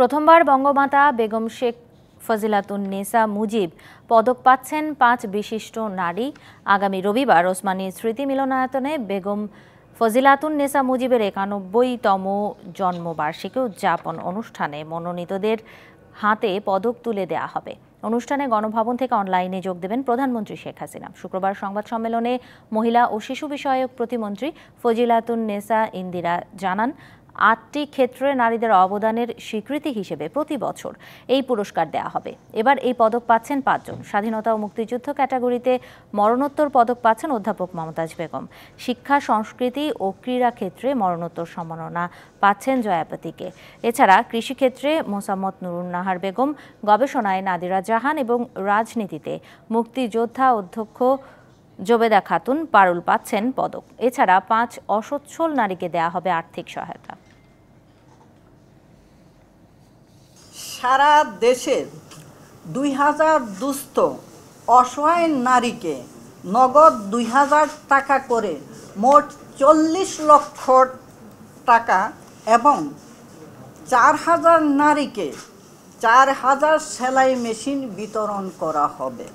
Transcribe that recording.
প্রথমবার বঙ্গমাতা বেগম শেখ ফজিলাতুন নেসা মুজিব পদক পাচ্ছেন পাঁচ বিশিষ্ট নারী আগামী রবিবার ওসমানী স্মৃতি মিলনায়তনে বেগম ফজিলাতুন নেসা মুজিবের একানব্বইতম জন্মবার্ষিকী উদযাপন অনুষ্ঠানে মনোনীতদের হাতে পদক তুলে দেয়া হবে অনুষ্ঠানে গণভবন থেকে অনলাইনে যোগ দেবেন প্রধানমন্ত্রী শেখ হাসিনা শুক্রবার সংবাদ সম্মেলনে মহিলা ও শিশু বিষয়ক প্রতিমন্ত্রী ফজিলাতুন নেসা ইন্দিরা জানান আটটি ক্ষেত্রে নারীদের অবদানের স্বীকৃতি হিসেবে প্রতি বছর এই পুরস্কার দেয়া হবে এবার এই পদক পাচ্ছেন পাঁচজন স্বাধীনতা ও মুক্তিযুদ্ধ ক্যাটাগরিতে মরণোত্তর পদক পাচ্ছেন অধ্যাপক মমতাজ বেগম শিক্ষা সংস্কৃতি ও ক্রীড়া ক্ষেত্রে মরণোত্তর সম্মাননা পাচ্ছেন জয়াপতিকে এছাড়া কৃষিক্ষেত্রে মোসাম্মদ নুরুন্নাহার বেগম গবেষণায় নাদিরা জাহান এবং রাজনীতিতে মুক্তিযোদ্ধা অধ্যক্ষ জোবেদা খাতুন পারুল পাচ্ছেন পদক এছাড়া পাঁচ অসচ্ছল নারীকে দেয়া হবে আর্থিক সহায়তা সারা দেশের দুই হাজার দুস্থ অসহায় নারীকে নগদ দুই হাজার টাকা করে মোট চল্লিশ লক্ষ টাকা এবং চার হাজার নারীকে চার হাজার সেলাই মেশিন বিতরণ করা হবে